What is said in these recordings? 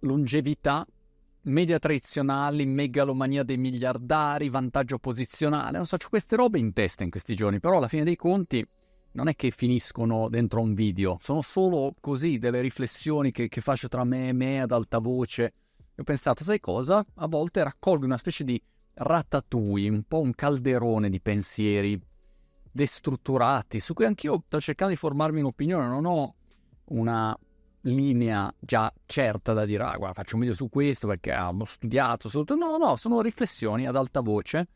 longevità, media tradizionali, megalomania dei miliardari, vantaggio posizionale, non so, c'ho queste robe in testa in questi giorni, però alla fine dei conti non è che finiscono dentro un video, sono solo così delle riflessioni che, che faccio tra me e me ad alta voce. ho pensato, sai cosa? A volte raccolgo una specie di ratatouille, un po' un calderone di pensieri destrutturati, su cui anch'io sto cercando di formarmi un'opinione, non ho una linea già certa da dire, ah guarda faccio un video su questo perché ah, ho studiato, tutto. no, no, sono riflessioni ad alta voce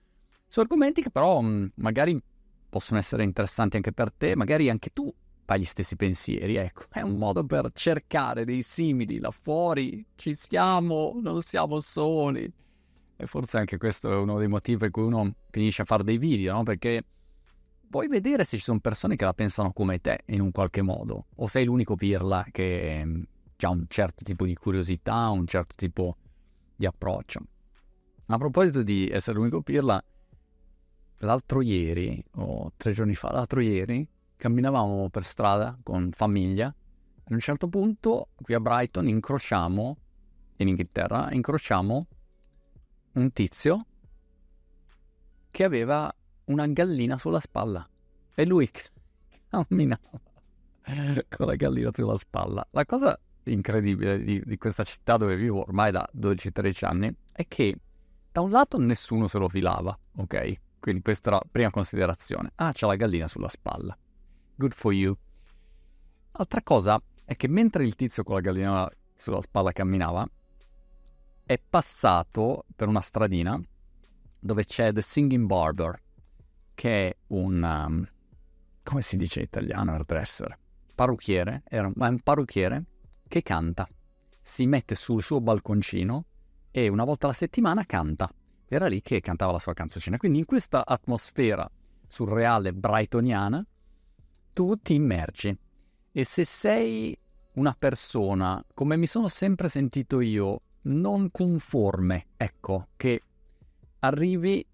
su argomenti che però mh, mm, magari possono essere interessanti anche per te, magari anche tu fai gli stessi pensieri, ecco, è un modo per cercare dei simili là fuori, ci siamo, non siamo soli. E forse anche questo è uno dei motivi per cui uno finisce a fare dei video, no? Perché puoi vedere se ci sono persone che la pensano come te in un qualche modo, o sei l'unico pirla che mm, ha un certo tipo di curiosità, un certo tipo di approccio. A proposito di essere l'unico pirla, l'altro ieri, o tre giorni fa, l'altro ieri, camminavamo per strada con famiglia. A un certo punto, qui a Brighton, incrociamo, in Inghilterra, incrociamo un tizio che aveva una gallina sulla spalla. E lui camminava con la gallina sulla spalla. La cosa incredibile di, di questa città dove vivo ormai da 12-13 anni è che da un lato nessuno se lo filava, ok? Quindi questa era la prima considerazione. Ah, c'è la gallina sulla spalla. Good for you. Altra cosa è che mentre il tizio con la gallina sulla spalla camminava, è passato per una stradina dove c'è The Singing Barber, che è un... Um, come si dice in italiano hairdresser? Parrucchiere, era un, un parrucchiere che canta. Si mette sul suo balconcino e una volta alla settimana canta. Era lì che cantava la sua canzoncina. Quindi in questa atmosfera surreale brightoniana tu ti immergi. E se sei una persona, come mi sono sempre sentito io, non conforme, ecco, che arrivi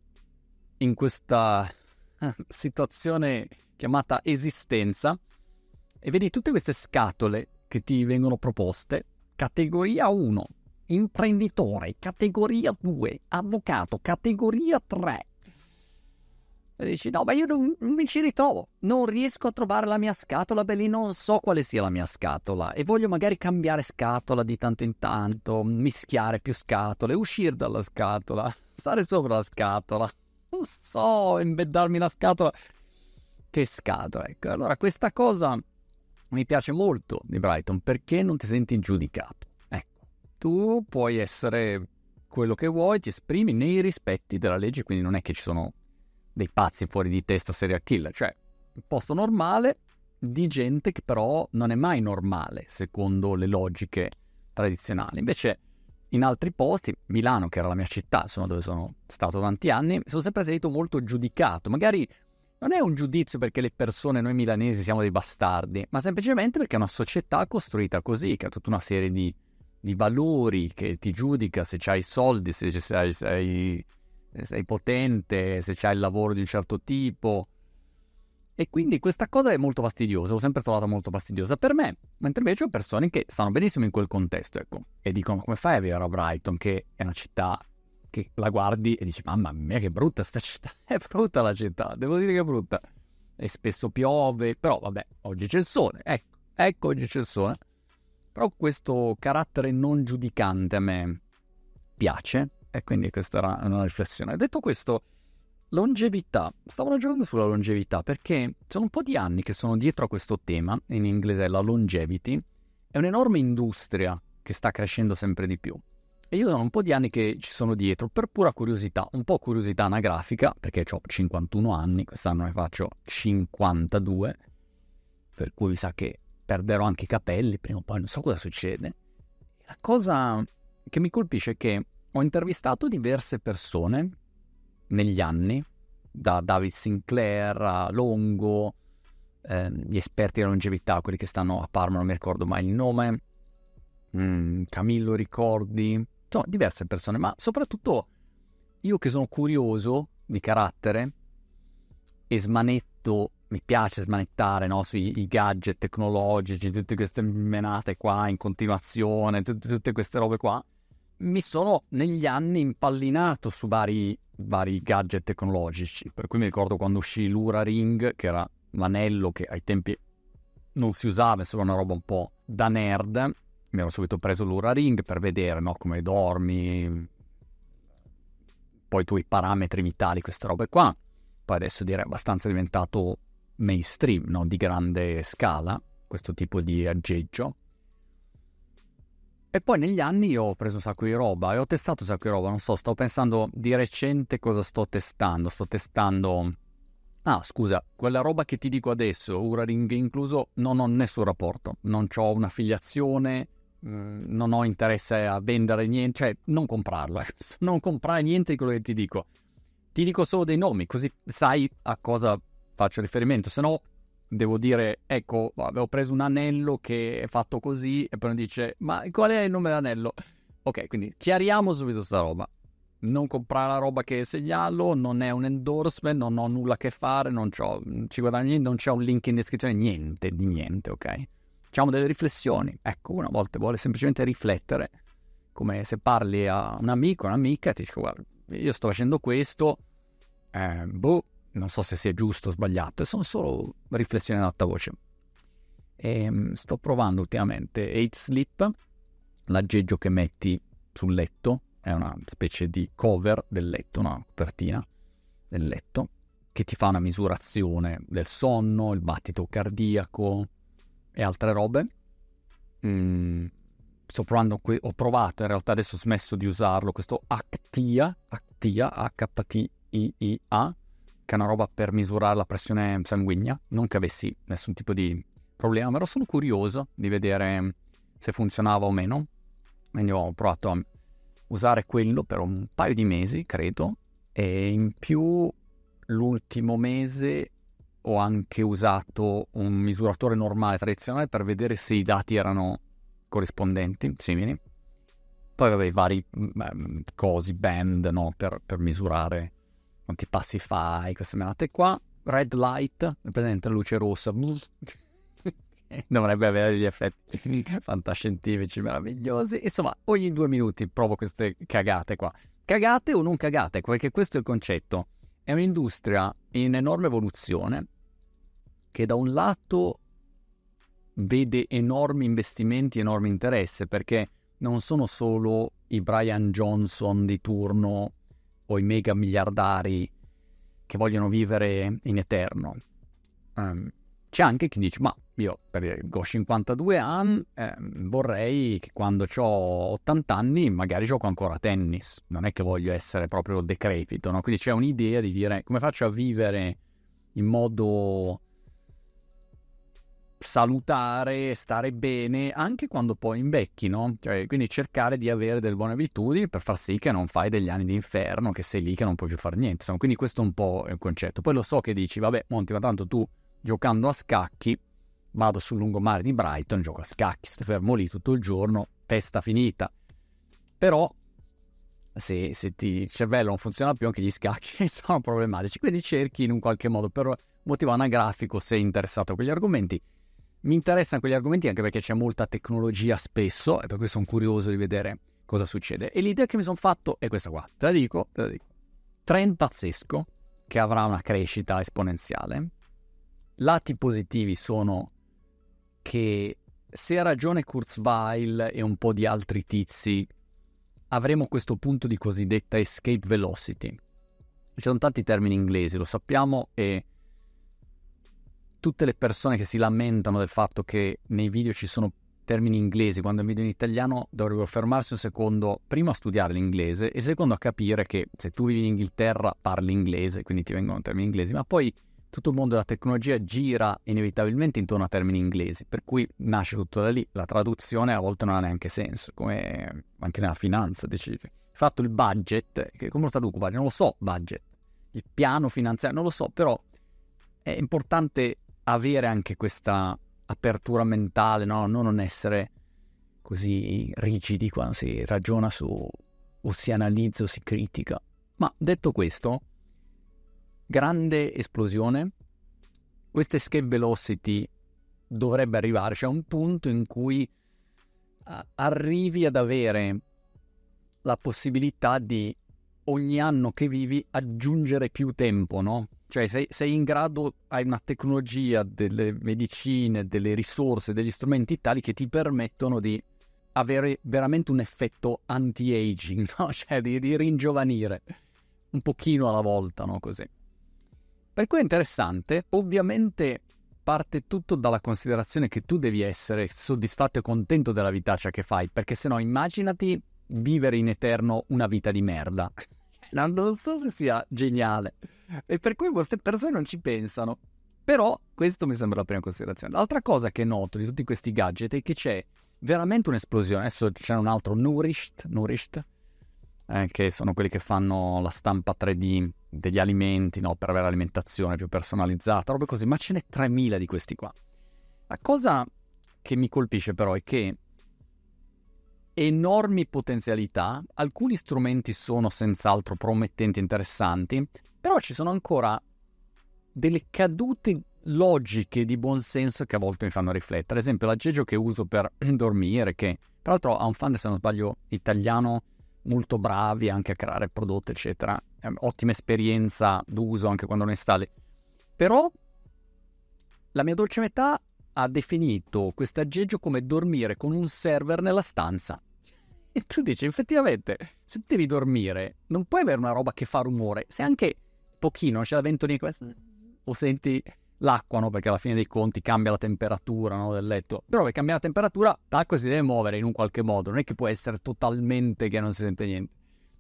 in questa situazione chiamata esistenza e vedi tutte queste scatole che ti vengono proposte, categoria 1, imprenditore, categoria 2, avvocato, categoria 3. E dici no, ma io non, non, mi ci ritrovo, non riesco a trovare la mia scatola, beh lì non so quale sia la mia scatola e voglio magari cambiare scatola di tanto in tanto, mischiare più scatole, uscire dalla scatola, stare sopra la scatola non so imbeddarmi la scatola. Che scatola, ecco. Allora, questa cosa mi piace molto di Brighton perché non ti senti giudicato. Ecco, tu puoi essere quello che vuoi, ti esprimi nei rispetti della legge, quindi non è che ci sono dei pazzi fuori di testa serial killer, cioè un posto normale di gente che però non è mai normale secondo le logiche tradizionali. Invece in altri posti, Milano che era la mia città, insomma dove sono stato tanti anni, sono sempre sentito molto giudicato, magari non è un giudizio perché le persone, noi milanesi, siamo dei bastardi, ma semplicemente perché è una società costruita così, che ha tutta una serie di, di valori che ti giudica se hai soldi, se sei, sei, sei potente, se hai il lavoro di un certo tipo. E quindi questa cosa è molto fastidiosa, l'ho sempre trovata molto fastidiosa per me, mentre invece ho persone che stanno benissimo in quel contesto, ecco, e dicono come fai a vivere a Brighton, che è una città che la guardi e dici mamma mia che brutta sta città, è brutta la città, devo dire che è brutta. E spesso piove, però vabbè, oggi c'è il sole, ecco, ecco oggi c'è il sole. Però questo carattere non giudicante a me piace e quindi questa era una riflessione. Detto questo, Longevità. Stavo ragionando sulla longevità perché sono un po' di anni che sono dietro a questo tema, in inglese è la longevity, è un'enorme industria che sta crescendo sempre di più. E io sono un po' di anni che ci sono dietro, per pura curiosità, un po' curiosità anagrafica, perché ho 51 anni, quest'anno ne faccio 52, per cui mi sa che perderò anche i capelli prima o poi, non so cosa succede. La cosa che mi colpisce è che ho intervistato diverse persone negli anni, da David Sinclair a Longo, ehm, gli esperti di longevità, quelli che stanno a Parma, non mi ricordo mai il nome, mm, Camillo Ricordi, insomma diverse persone, ma soprattutto io che sono curioso di carattere e smanetto, mi piace smanettare no? sui gadget tecnologici, tutte queste menate qua in continuazione, tutte, tutte queste robe qua mi sono negli anni impallinato su vari, vari gadget tecnologici, per cui mi ricordo quando uscì l'Ura Ring, che era un anello che ai tempi non si usava, insomma una roba un po' da nerd, mi ero subito preso l'Ura Ring per vedere no, come dormi, poi i tuoi parametri vitali, queste robe qua. Poi adesso direi abbastanza diventato mainstream, no? di grande scala, questo tipo di aggeggio. E poi negli anni ho preso un sacco di roba e ho testato un sacco di roba, non so, stavo pensando di recente cosa sto testando, sto testando... Ah, scusa, quella roba che ti dico adesso, Uraring incluso, non ho nessun rapporto, non ho un'affiliazione, mm, non ho interesse a vendere niente, cioè non comprarlo, ecco, non comprare niente di quello che ti dico. Ti dico solo dei nomi, così sai a cosa faccio riferimento, se no devo dire, ecco, avevo preso un anello che è fatto così e poi dice, ma qual è il nome dell'anello? Ok, quindi chiariamo subito sta roba. Non comprare la roba che segnalo, non è un endorsement, non ho nulla a che fare, non, ci guadagno, non c'è un link in descrizione, niente di niente, ok? Facciamo delle riflessioni. Ecco, una volta vuole semplicemente riflettere, come se parli a un amico, un'amica, e ti dice, guarda, io sto facendo questo, eh, boh, non so se sia giusto o sbagliato, sono solo riflessioni ad alta voce. E ehm, sto provando ultimamente 8 Sleep, l'aggeggio che metti sul letto, è una specie di cover del letto, una copertina del letto, che ti fa una misurazione del sonno, il battito cardiaco e altre robe. Mm, que- ho provato, in realtà adesso ho smesso di usarlo, questo Actia, Actia, H-T-I-I-A, che è una roba per misurare la pressione sanguigna, non che avessi nessun tipo di problema, ma ero solo curioso di vedere mm, se funzionava o meno. Quindi ho provato a usare quello per un paio di mesi, credo, e in più l'ultimo mese ho anche usato un misuratore normale tradizionale per vedere se i dati erano corrispondenti, simili. Poi avevo i vari mm, mm, cosi, band, no? per, per misurare quanti passi fai, queste menate qua. Red light, presente la luce rossa, dovrebbe avere degli effetti fantascientifici meravigliosi. Insomma, ogni due minuti provo queste cagate qua. Cagate o non cagate, perché questo è il concetto. È un'industria in enorme evoluzione che da un lato vede enormi investimenti, enorme interesse, perché non sono solo i Brian Johnson di turno o i mega miliardari che vogliono vivere in eterno. Um, c'è anche chi dice, ma io per ho 52 anni, eh, vorrei che quando ho 80 anni magari gioco ancora a tennis, non è che voglio essere proprio decrepito, no? quindi c'è un'idea di dire come faccio a vivere in modo salutare, stare bene anche quando poi invecchi, no? Cioè, quindi cercare di avere delle buone abitudini per far sì che non fai degli anni di inferno, che sei lì che non puoi più fare niente. Insomma, quindi questo è un po' il concetto. Poi lo so che dici, vabbè, Monti, ma tanto tu giocando a scacchi, vado sul lungomare di Brighton, gioco a scacchi, sto fermo lì tutto il giorno, testa finita. Però se, se ti, il cervello non funziona più, anche gli scacchi sono problematici. Quindi cerchi in un qualche modo per motivo anagrafico, se interessato a quegli argomenti, mi interessano quegli argomenti anche perché c'è molta tecnologia spesso e per questo sono curioso di vedere cosa succede. E l'idea che mi sono fatto è questa qua, te la dico, te la dico. Trend pazzesco che avrà una crescita esponenziale. Lati positivi sono che se ha ragione Kurzweil e un po' di altri tizi, avremo questo punto di cosiddetta escape velocity. Ci sono tanti termini inglesi, lo sappiamo, e tutte le persone che si lamentano del fatto che nei video ci sono termini inglesi quando è un video in italiano dovrebbero fermarsi un secondo prima a studiare l'inglese e secondo a capire che se tu vivi in Inghilterra parli inglese quindi ti vengono termini inglesi ma poi tutto il mondo della tecnologia gira inevitabilmente intorno a termini inglesi, per cui nasce tutto da lì, la traduzione a volte non ha neanche senso, come anche nella finanza decide. Fatto il budget, che come lo traduco budget? Non lo so, budget, il piano finanziario, non lo so, però è importante avere anche questa apertura mentale, no? non essere così rigidi quando si ragiona su o si analizza o si critica. Ma detto questo, grande esplosione, questa escape velocity dovrebbe arrivare, cioè un punto in cui arrivi ad avere la possibilità di ogni anno che vivi aggiungere più tempo, no? Cioè sei, sei, in grado, hai una tecnologia, delle medicine, delle risorse, degli strumenti tali che ti permettono di avere veramente un effetto anti-aging, no? cioè di, di ringiovanire un pochino alla volta, no? Così. Per cui è interessante, ovviamente parte tutto dalla considerazione che tu devi essere soddisfatto e contento della vita cioè, che fai, perché se no immaginati vivere in eterno una vita di merda non, non so se sia geniale. E per cui molte persone non ci pensano. Però questo mi sembra la prima considerazione. L'altra cosa che noto di tutti questi gadget è che c'è veramente un'esplosione. Adesso c'è un altro Nourished, nourished eh, che sono quelli che fanno la stampa 3D degli alimenti, no, per avere l'alimentazione più personalizzata, robe così, ma ce n'è 3000 di questi qua. La cosa che mi colpisce però è che enormi potenzialità, alcuni strumenti sono senz'altro promettenti e interessanti, però ci sono ancora delle cadute logiche di buonsenso che a volte mi fanno riflettere. Ad esempio l'aggeggio che uso per dormire, che peraltro ha un fan, se non sbaglio, italiano, molto bravi anche a creare prodotti, eccetera. ottima esperienza d'uso anche quando non installi. Però la mia dolce metà ha definito questo aggeggio come dormire con un server nella stanza. E tu dici, effettivamente, se devi dormire, non puoi avere una roba che fa rumore. Se anche pochino c'è la ventolina che... o senti l'acqua, no? Perché alla fine dei conti cambia la temperatura no? del letto. Però per cambiare la temperatura, l'acqua si deve muovere in un qualche modo, non è che può essere totalmente che non si sente niente.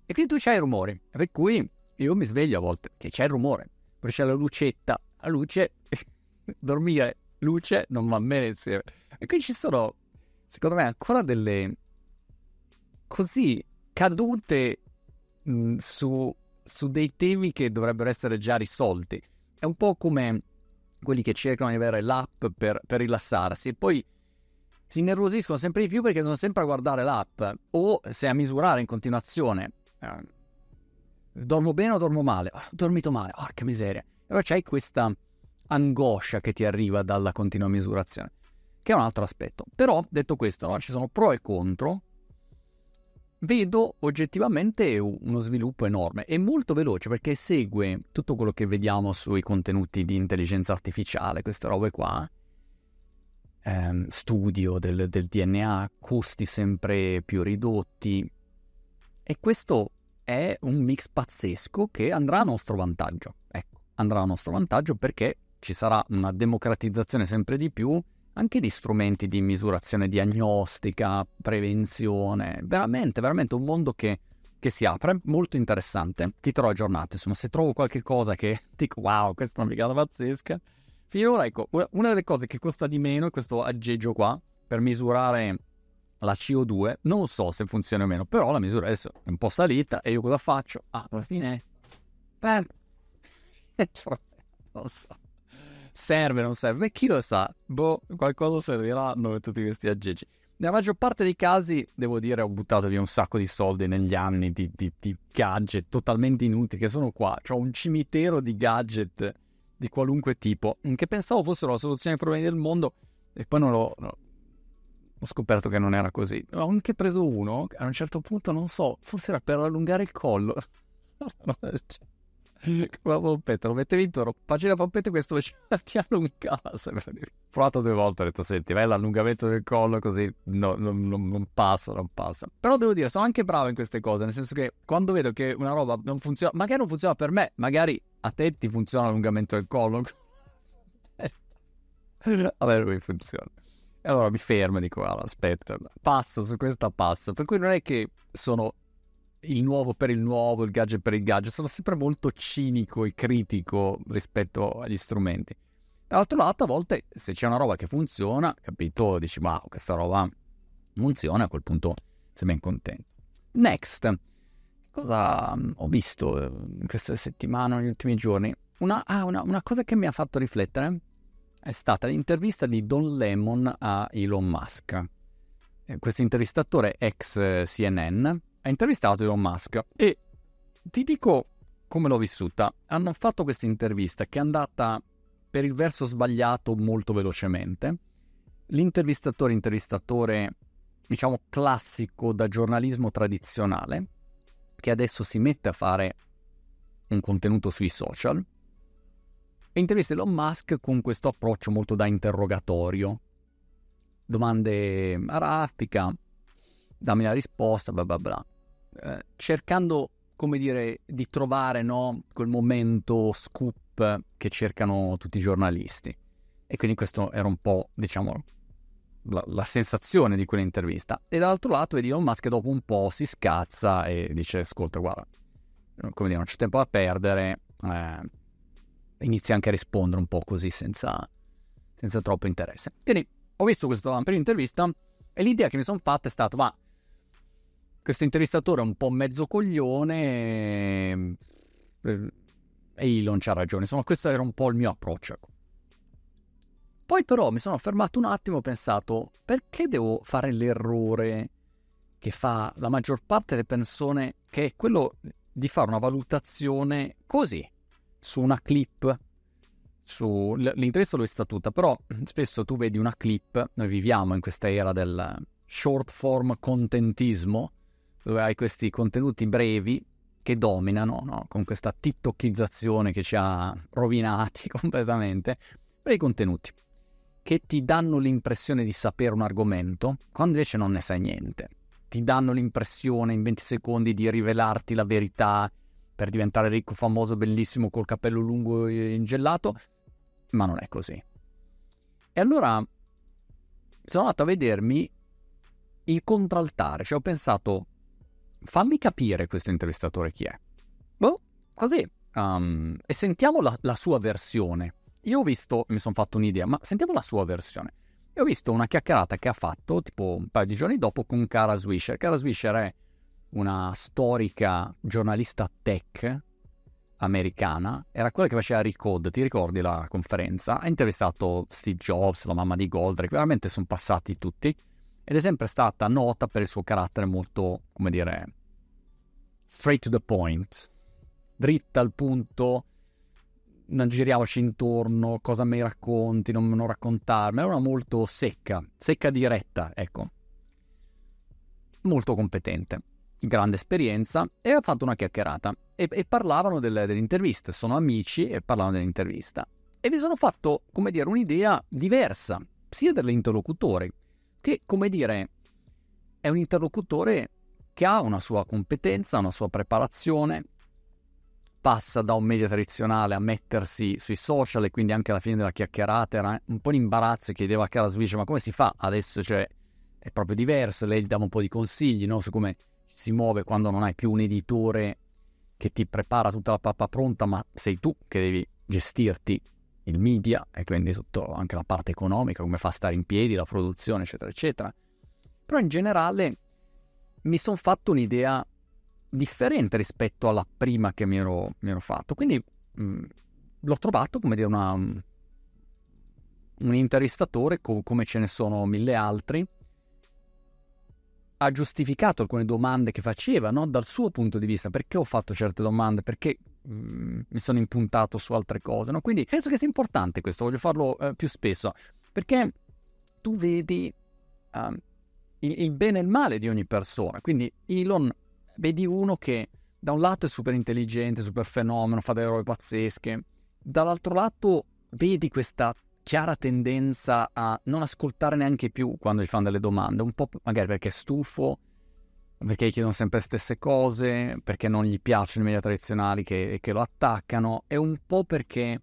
E quindi tu c'hai i rumori, per cui io mi sveglio a volte che c'è il rumore, poi c'è la lucetta, la luce, dormire luce non va bene insieme. E qui ci sono, secondo me, ancora delle così cadute mh, su, su dei temi che dovrebbero essere già risolti. È un po' come quelli che cercano di avere l'app per, per rilassarsi e poi si innervosiscono sempre di più perché sono sempre a guardare l'app o se a misurare in continuazione. Eh, dormo bene o dormo male? Oh, ho dormito male, porca miseria. Però c'hai questa angoscia che ti arriva dalla continua misurazione, che è un altro aspetto. Però, detto questo, no, ci sono pro e contro, vedo oggettivamente uno sviluppo enorme e molto veloce perché segue tutto quello che vediamo sui contenuti di intelligenza artificiale, queste robe qua. Ehm, studio del, del DNA, costi sempre più ridotti. E questo è un mix pazzesco che andrà a nostro vantaggio. Ecco, andrà a nostro vantaggio perché ci sarà una democratizzazione sempre di più anche di strumenti di misurazione diagnostica, prevenzione, veramente, veramente un mondo che, che si apre, molto interessante. Ti terrò aggiornato, insomma, se trovo qualche cosa che dico wow, questa è una figata pazzesca. Finora, ecco, una delle cose che costa di meno è questo aggeggio qua per misurare la CO2, non so se funziona o meno, però la misura adesso è un po' salita e io cosa faccio? Ah, alla fine... Beh, non so serve, non serve, chi lo sa, boh, qualcosa servirà noi tutti questi aggeggi. Nella maggior parte dei casi, devo dire, ho buttato via un sacco di soldi negli anni di, di, di gadget totalmente inutili che sono qua. ho un cimitero di gadget di qualunque tipo che pensavo fossero la soluzione ai problemi del mondo e poi non l'ho... No, ho scoperto che non era così. Ho anche preso uno, a un certo punto, non so, forse era per allungare il collo. Come pompetta, lo mette vinto, intorno, la pompetta e questo ti allunga. Ho provato due volte, ho detto senti, vai l'allungamento del collo così no, non, non, non, passa, non passa. Però devo dire, sono anche bravo in queste cose, nel senso che quando vedo che una roba non funziona, magari non funziona per me, magari a te ti funziona l'allungamento del collo. Vabbè, lui funziona. E allora mi fermo e dico, allora, aspetta, passo su questo passo. Per cui non è che sono il nuovo per il nuovo, il gadget per il gadget, sono sempre molto cinico e critico rispetto agli strumenti. Dall'altro lato, a volte se c'è una roba che funziona, capito, dici ma wow, questa roba funziona, a quel punto sei ben contento. Next, cosa mm, ho visto eh, in questa settimana, negli ultimi giorni? Una, ah, una, una cosa che mi ha fatto riflettere è stata l'intervista di Don Lemon a Elon Musk. Eh, questo intervistatore ex eh, CNN ha intervistato Elon Musk e ti dico come l'ho vissuta. Hanno fatto questa intervista che è andata per il verso sbagliato molto velocemente. L'intervistatore, intervistatore diciamo classico da giornalismo tradizionale, che adesso si mette a fare un contenuto sui social, e intervista Elon Musk con questo approccio molto da interrogatorio. Domande a raffica, dammi la risposta, bla bla bla. Eh, cercando, come dire, di trovare no, quel momento scoop che cercano tutti i giornalisti. E quindi questo era un po', diciamo, la, la, sensazione di quell'intervista. E dall'altro lato vedi Elon Musk dopo un po' si scazza e dice, ascolta, guarda, eh, come dire, non c'è tempo da perdere, eh, inizia anche a rispondere un po' così senza, senza troppo interesse. Quindi ho visto questo prima intervista e l'idea che mi sono fatta è stata, ma questo intervistatore è un po' mezzo coglione ehm, eh, e Elon c'ha ragione. Insomma, questo era un po' il mio approccio. Ecco. Poi però mi sono fermato un attimo e ho pensato, perché devo fare l'errore che fa la maggior parte delle persone, che è quello di fare una valutazione così, su una clip, su... l'interesse lo è statuta, però spesso tu vedi una clip, noi viviamo in questa era del short form contentismo, dove hai questi contenuti brevi che dominano no? con questa tiktokizzazione che ci ha rovinati completamente, per i contenuti che ti danno l'impressione di sapere un argomento quando invece non ne sai niente. Ti danno l'impressione in 20 secondi di rivelarti la verità per diventare ricco, famoso, bellissimo, col capello lungo e ingellato ma non è così. E allora sono andato a vedermi il contraltare, cioè ho pensato fammi capire questo intervistatore chi è. Boh, così. Um, e sentiamo la, la, sua versione. Io ho visto, mi sono fatto un'idea, ma sentiamo la sua versione. E ho visto una chiacchierata che ha fatto tipo un paio di giorni dopo con Cara Swisher. Cara Swisher è una storica giornalista tech americana, era quella che faceva Recode, ti ricordi la conferenza? Ha intervistato Steve Jobs, la mamma di Goldrick, veramente sono passati tutti ed è sempre stata nota per il suo carattere molto, come dire, straight to the point, dritta al punto, non giriamoci intorno, cosa mi racconti, non, non raccontarmi, era una molto secca, secca diretta, ecco, molto competente, grande esperienza e ha fatto una chiacchierata e, e parlavano delle, delle interviste, sono amici e parlavano dell'intervista e vi sono fatto, come dire, un'idea diversa, sia dell'interlocutore che, come dire, è un interlocutore che ha una sua competenza, una sua preparazione, passa da un media tradizionale a mettersi sui social e quindi anche alla fine della chiacchierata era un po' l'imbarazzo chiedeva a Cara Switch ma come si fa adesso cioè è proprio diverso lei gli dava un po' di consigli no? su come si muove quando non hai più un editore che ti prepara tutta la pappa pronta ma sei tu che devi gestirti il media e quindi tutto anche la parte economica, come fa a stare in piedi la produzione, eccetera, eccetera. Però in generale mi sono fatto un'idea differente rispetto alla prima che mi ero, mi ero fatto. Quindi mh, mm, l'ho trovato, come dire, una, mm, un intervistatore, co- come ce ne sono mille altri, ha giustificato alcune domande che faceva no? dal suo punto di vista, perché ho fatto certe domande, perché Mm, mi sono impuntato su altre cose. No? Quindi penso che sia importante questo, voglio farlo eh, più spesso, perché tu vedi um, il, il, bene e il male di ogni persona. Quindi Elon, vedi uno che da un lato è super intelligente, super fenomeno, fa delle robe pazzesche, dall'altro lato vedi questa chiara tendenza a non ascoltare neanche più quando gli fanno delle domande, un po' magari perché è stufo, perché chiedono sempre le stesse cose, perché non gli piacciono i media tradizionali che, che lo attaccano, e un po' perché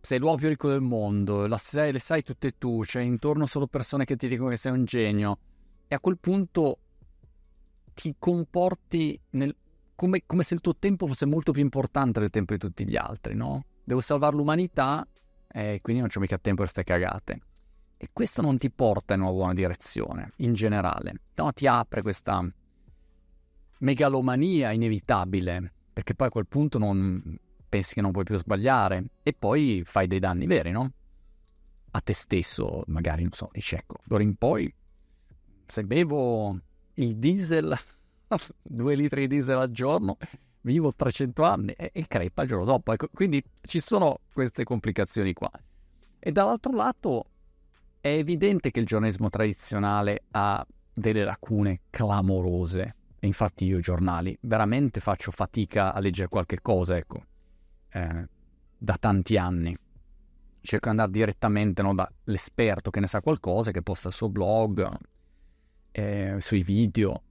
sei l'uomo più ricco del mondo, sei, le sai tutte tu, c'è cioè intorno solo persone che ti dicono che sei un genio, e a quel punto ti comporti nel, come, come, se il tuo tempo fosse molto più importante del tempo di tutti gli altri, no? Devo salvare l'umanità e eh, quindi non c'ho mica tempo per queste cagate. E questo non ti porta in una buona direzione, in generale. No, ti apre questa megalomania inevitabile, perché poi a quel punto non pensi che non puoi più sbagliare e poi fai dei danni veri, no? A te stesso, magari, non so, dici ecco, d'ora in poi, se bevo il diesel, due litri di diesel al giorno, vivo 300 anni e, e crepa il giorno dopo. Ecco, quindi ci sono queste complicazioni qua. E dall'altro lato è evidente che il giornalismo tradizionale ha delle lacune clamorose. E infatti io i giornali veramente faccio fatica a leggere qualche cosa, ecco, eh, da tanti anni. Cerco di andare direttamente no, dall'esperto che ne sa qualcosa, che posta il suo blog, eh, sui video,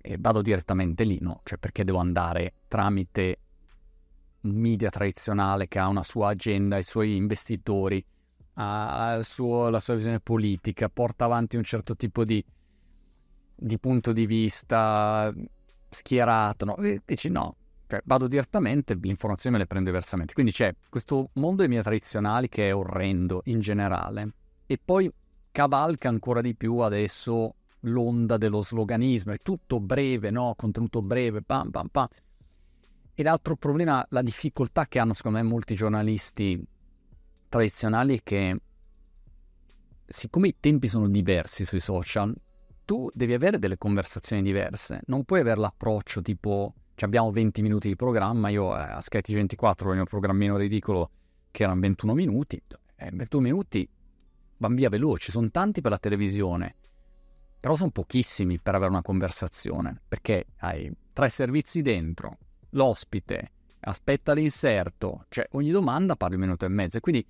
e vado direttamente lì, no? Cioè perché devo andare tramite un media tradizionale che ha una sua agenda, i suoi investitori, ha suo, la sua visione politica, porta avanti un certo tipo di, di punto di vista schierato, no? E dici no, cioè, vado direttamente, le informazioni me le prendo diversamente. Quindi c'è questo mondo dei media tradizionali che è orrendo in generale e poi cavalca ancora di più adesso l'onda dello sloganismo, è tutto breve, no? contenuto breve, pam pam pam. E l'altro problema, la difficoltà che hanno secondo me molti giornalisti tradizionali è che siccome i tempi sono diversi sui social, tu devi avere delle conversazioni diverse, non puoi avere l'approccio tipo abbiamo 20 minuti di programma, io eh, a Sky 24 il mio programmino ridicolo che erano 21 minuti, eh, 21 minuti van via veloci, sono tanti per la televisione, però sono pochissimi per avere una conversazione, perché hai tre servizi dentro, l'ospite, aspetta l'inserto, cioè ogni domanda parli un minuto e mezzo, quindi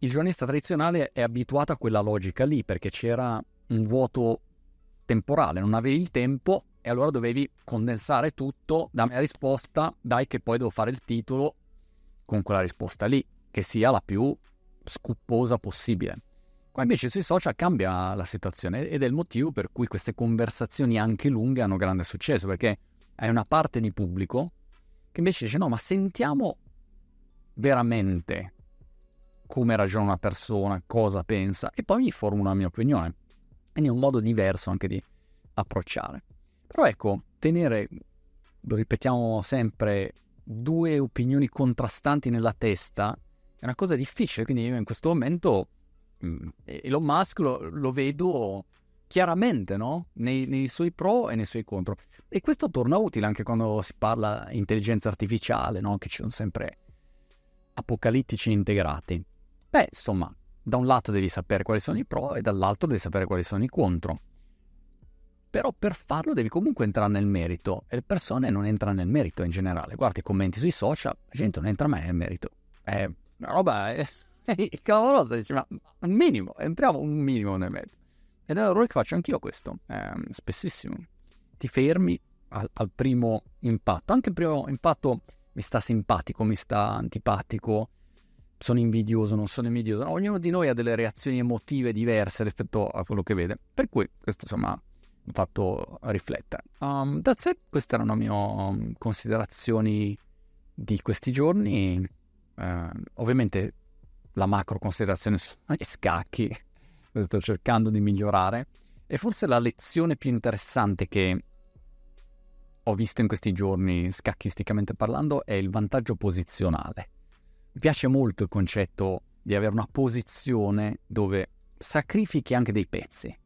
il giornalista tradizionale è abituato a quella logica lì perché c'era un vuoto temporale, non avevi il tempo e allora dovevi condensare tutto, dammi la risposta, dai che poi devo fare il titolo con quella risposta lì, che sia la più scupposa possibile. Qua invece sui social cambia la situazione ed è il motivo per cui queste conversazioni anche lunghe hanno grande successo, perché hai una parte di pubblico che invece dice no, ma sentiamo veramente come ragiona una persona, cosa pensa e poi mi formo una mia opinione. Quindi è un modo diverso anche di approcciare. Però ecco, tenere, lo ripetiamo sempre, due opinioni contrastanti nella testa è una cosa difficile, quindi io in questo momento mm, Elon Musk lo, lo vedo chiaramente no? nei, nei, suoi pro e nei suoi contro. E questo torna utile anche quando si parla di intelligenza artificiale, no? che ci sono sempre apocalittici integrati. Beh, insomma, da un lato devi sapere quali sono i pro e dall'altro devi sapere quali sono i contro. Però per farlo devi comunque entrare nel merito e le persone non entrano nel merito in generale. Guarda i commenti sui social, la gente non entra mai nel merito. È una roba è, eh, è clamorosa, dici, ma un minimo, entriamo un minimo nel merito. Ed è un errore che faccio anch'io questo, è ehm, spessissimo. Ti fermi al, al primo impatto, anche il primo impatto mi sta simpatico, mi sta antipatico, sono invidioso, non sono invidioso, no, ognuno di noi ha delle reazioni emotive diverse rispetto a quello che vede, per cui questo insomma mi ha fatto riflettere. Um, that's it, queste erano le mie um, considerazioni di questi giorni, uh, ovviamente la macro considerazione sono gli scacchi, sto cercando di migliorare, e forse la lezione più interessante che ho visto in questi giorni, scacchisticamente parlando, è il vantaggio posizionale mi piace molto il concetto di avere una posizione dove sacrifichi anche dei pezzi,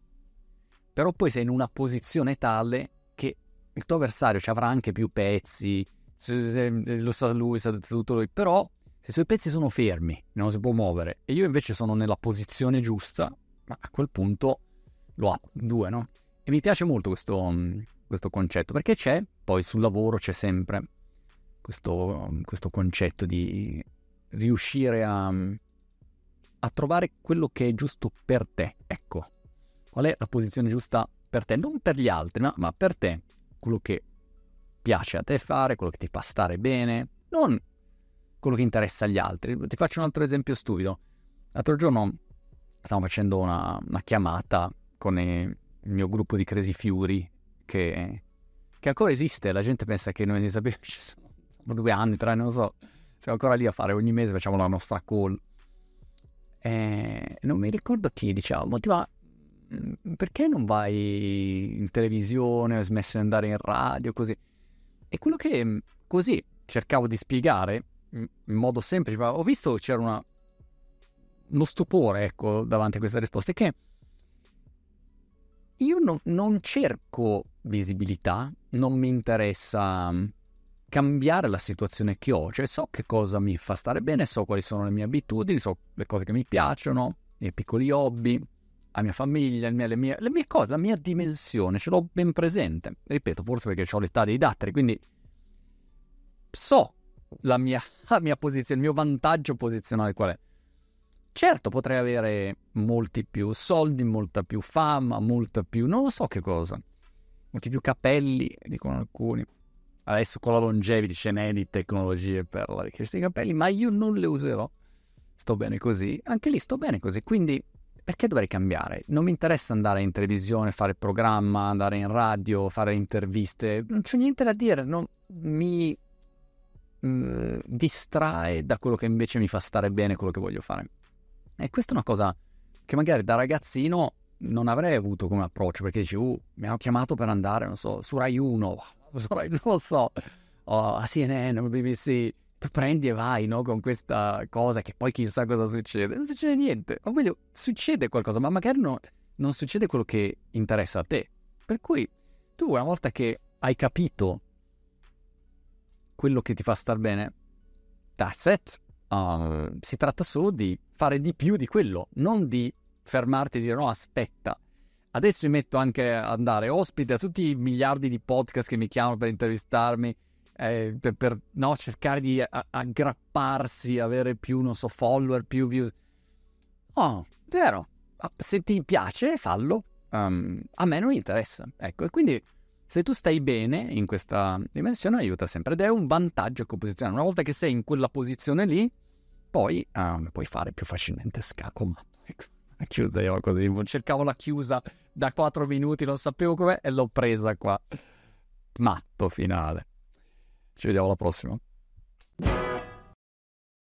però poi sei in una posizione tale che il tuo avversario ci avrà anche più pezzi, lo sa lui, sa tutto lui, però se i suoi pezzi sono fermi, non si può muovere, e io invece sono nella posizione giusta, ma a quel punto lo ha due, no? E mi piace molto questo, mm, questo concetto, perché c'è, poi sul lavoro c'è sempre questo, mm, questo concetto di riuscire a, a trovare quello che è giusto per te, ecco. Qual è la posizione giusta per te, non per gli altri, no? ma per te, quello che piace a te fare, quello che ti fa stare bene, non quello che interessa agli altri. Ti faccio un altro esempio stupido. L'altro giorno stavo facendo una, una chiamata con il mio gruppo di Crazy Fury, che, che, ancora esiste, la gente pensa che non esista più, ci sono due anni, tre anni, non so. Siamo ancora lì a fare ogni mese, facciamo la nostra call. E eh, non mi ricordo chi diceva, ma ti va, mm, perché non vai in televisione, hai smesso di andare in radio, così. E quello che mm, così cercavo di spiegare mm, in modo semplice, ma ho visto c'era una, uno stupore, ecco, davanti a questa risposta, è che io no, non cerco visibilità, non mi interessa cambiare la situazione che ho, cioè so che cosa mi fa stare bene, so quali sono le mie abitudini, so le cose che mi piacciono, i miei piccoli hobby, la mia famiglia, le mie, le, mie, le mie, cose, la mia dimensione, ce l'ho ben presente. Ripeto, forse perché ho l'età dei datteri, quindi so la mia, la mia posizione, il mio vantaggio posizionale qual è. Certo, potrei avere molti più soldi, molta più fama, molta più non lo so che cosa, molti più capelli, dicono alcuni, adesso con la longevity ce n'è di tecnologie per la ricrescita dei capelli, ma io non le userò. Sto bene così, anche lì sto bene così, quindi perché dovrei cambiare? Non mi interessa andare in televisione, fare programma, andare in radio, fare interviste, non c'è niente da dire, non mi mh, mm, distrae da quello che invece mi fa stare bene quello che voglio fare. E questa è una cosa che magari da ragazzino non avrei avuto come approccio perché dici, uh, mi hanno chiamato per andare, non so, su Rai 1, non lo so, oh, a CNN, a BBC, tu prendi e vai no? con questa cosa che poi chissà cosa succede, non succede niente, o meglio, succede qualcosa, ma magari no, non succede quello che interessa a te. Per cui tu una volta che hai capito quello che ti fa star bene, that's it. Um, si tratta solo di fare di più di quello, non di fermarti e dire no, aspetta, Adesso mi metto anche ad andare ospite a tutti i miliardi di podcast che mi chiamano per intervistarmi, eh, per, per no, cercare di a- aggrapparsi, avere più, so, follower, più views. Oh, zero. Ah, se ti piace, fallo. Um, a me non interessa. Ecco, e quindi se tu stai bene in questa dimensione aiuta sempre ed è un vantaggio composizionale. Una volta che sei in quella posizione lì, poi um, puoi fare più facilmente scacco matto. Ecco chiusa così, cercavo la chiusa da 4 minuti, non sapevo com'è e l'ho presa qua. Matto finale. Ci vediamo alla prossima.